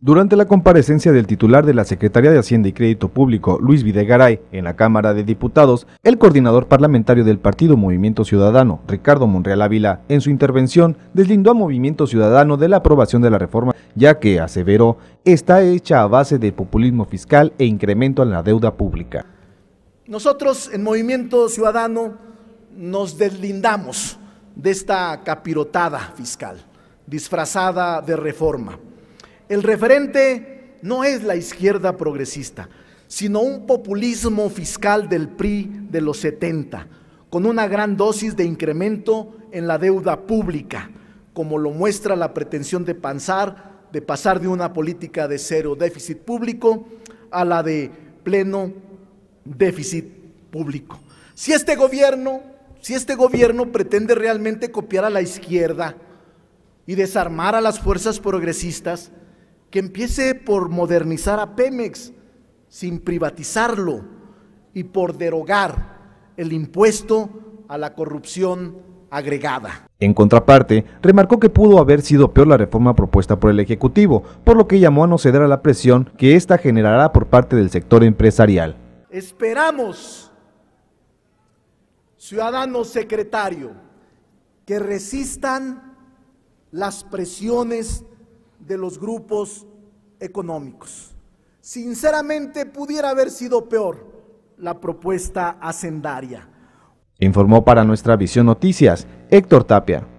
Durante la comparecencia del titular de la Secretaría de Hacienda y Crédito Público, Luis Videgaray, en la Cámara de Diputados, el coordinador parlamentario del Partido Movimiento Ciudadano, Ricardo Monreal Ávila, en su intervención deslindó a Movimiento Ciudadano de la aprobación de la reforma, ya que, aseveró, está hecha a base de populismo fiscal e incremento en la deuda pública. Nosotros en Movimiento Ciudadano nos deslindamos de esta capirotada fiscal, disfrazada de reforma el referente no es la izquierda progresista, sino un populismo fiscal del PRI de los 70, con una gran dosis de incremento en la deuda pública, como lo muestra la pretensión de de pasar de una política de cero déficit público a la de pleno déficit público. Si este gobierno, si este gobierno pretende realmente copiar a la izquierda y desarmar a las fuerzas progresistas, que empiece por modernizar a Pemex sin privatizarlo y por derogar el impuesto a la corrupción agregada. En contraparte, remarcó que pudo haber sido peor la reforma propuesta por el Ejecutivo, por lo que llamó a no ceder a la presión que ésta generará por parte del sector empresarial. Esperamos, ciudadano secretario, que resistan las presiones de los grupos económicos. Sinceramente pudiera haber sido peor la propuesta hacendaria. Informó para nuestra visión noticias Héctor Tapia.